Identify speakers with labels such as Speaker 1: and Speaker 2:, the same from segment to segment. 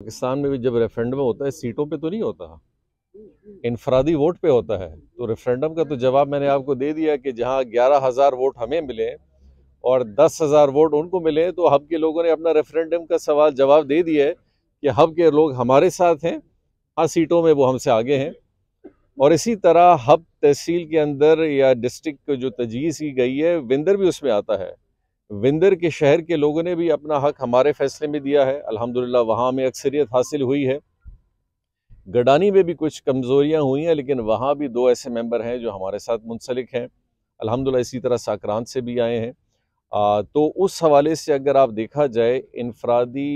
Speaker 1: पाकिस्तान में भी जब रेफरेंडम होता है सीटों पे तो नहीं होता हम्म। इनफरादी वोट पे होता है तो रेफरेंडम का तो जवाब मैंने आपको दे दिया कि जहाँ ग्यारह हज़ार वोट हमें मिले और दस हज़ार वोट उनको मिले तो हब के लोगों ने अपना रेफरेंडम का सवाल जवाब दे दिया है कि हब के लोग हमारे साथ हैं हाँ सीटों में वो हमसे आगे हैं और इसी तरह हब तहसील के अंदर या डिस्ट्रिक्ट जो तजवीज़ की गई है विंदर भी उसमें आता है विंदर के शहर के लोगों ने भी अपना हक हमारे फैसले में दिया है अल्हम्दुलिल्लाह वहाँ में अक्सरियत हासिल हुई है गडानी में भी कुछ कमज़ोरियाँ हुई हैं लेकिन वहाँ भी दो ऐसे मेंबर हैं जो हमारे साथ मुंसलिक हैं अल्हम्दुलिल्लाह इसी तरह साकरान से भी आए हैं आ, तो उस हवाले से अगर आप देखा जाए इनफरादी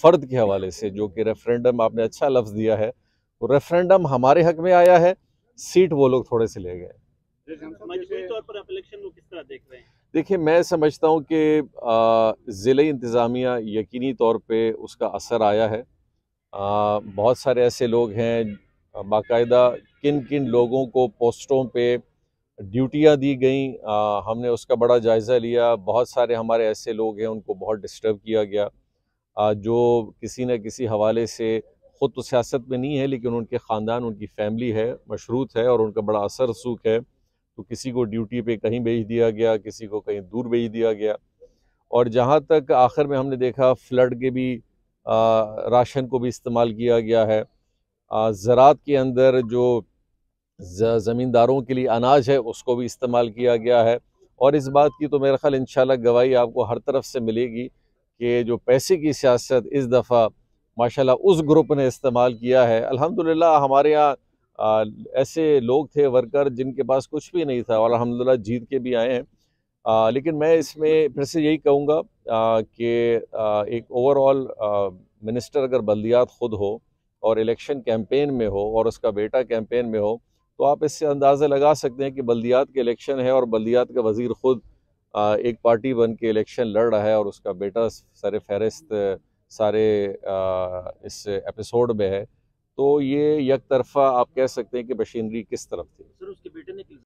Speaker 1: फ़र्द के हवाले से जो कि रेफरेंडम आपने अच्छा लफ्ज़ दिया है तो रेफरेंडम हमारे हक में आया है सीट वो लोग थोड़े से ले गए देखिए मैं समझता हूँ कि ज़िले इंतज़ामिया यकीनी तौर पे उसका असर आया है आ, बहुत सारे ऐसे लोग हैं बाकायदा किन किन लोगों को पोस्टों पे ड्यूटियाँ दी गई हमने उसका बड़ा जायज़ा लिया बहुत सारे हमारे ऐसे लोग हैं उनको बहुत डिस्टर्ब किया गया आ, जो किसी न किसी हवाले से ख़ुद तो सियासत में नहीं है लेकिन उनके ख़ानदान उनकी फ़ैमिली है मशरूत है और उनका बड़ा असर रसूख है तो किसी को ड्यूटी पे कहीं भेज दिया गया किसी को कहीं दूर भेज दिया गया और जहाँ तक आखिर में हमने देखा फ्लड के भी आ, राशन को भी इस्तेमाल किया गया है ज़रात के अंदर जो ज़मींदारों के लिए अनाज है उसको भी इस्तेमाल किया गया है और इस बात की तो मेरा ख्याल इन गवाही आपको हर तरफ से मिलेगी कि जो पैसे की सियासत इस दफ़ा माशाल्लाह उस ग्रुप ने इस्तेमाल किया है अल्हम्दुलिल्लाह हमारे यहाँ आ, ऐसे लोग थे वर्कर जिनके पास कुछ भी नहीं था और अलहमदिल्ला जीत के भी आए हैं आ, लेकिन मैं इसमें फिर से यही कहूँगा कि एक ओवरऑल मिनिस्टर अगर बल्दियात ख़ुद हो और इलेक्शन कैंपेन में हो और उसका बेटा कैंपेन में हो तो आप इससे अंदाज़ा लगा सकते हैं कि बल्दियात के इलेक्शन है और बल्दियात का वज़ीर ख़ुद एक पार्टी बन के इलेक्शन लड़ रहा है और उसका बेटा सारे फहरिस्त सारे इस एपिसोड में है तो ये यक तरफा आप कह सकते हैं कि मशीनरी किस तरफ थी सर उसके बेटे ने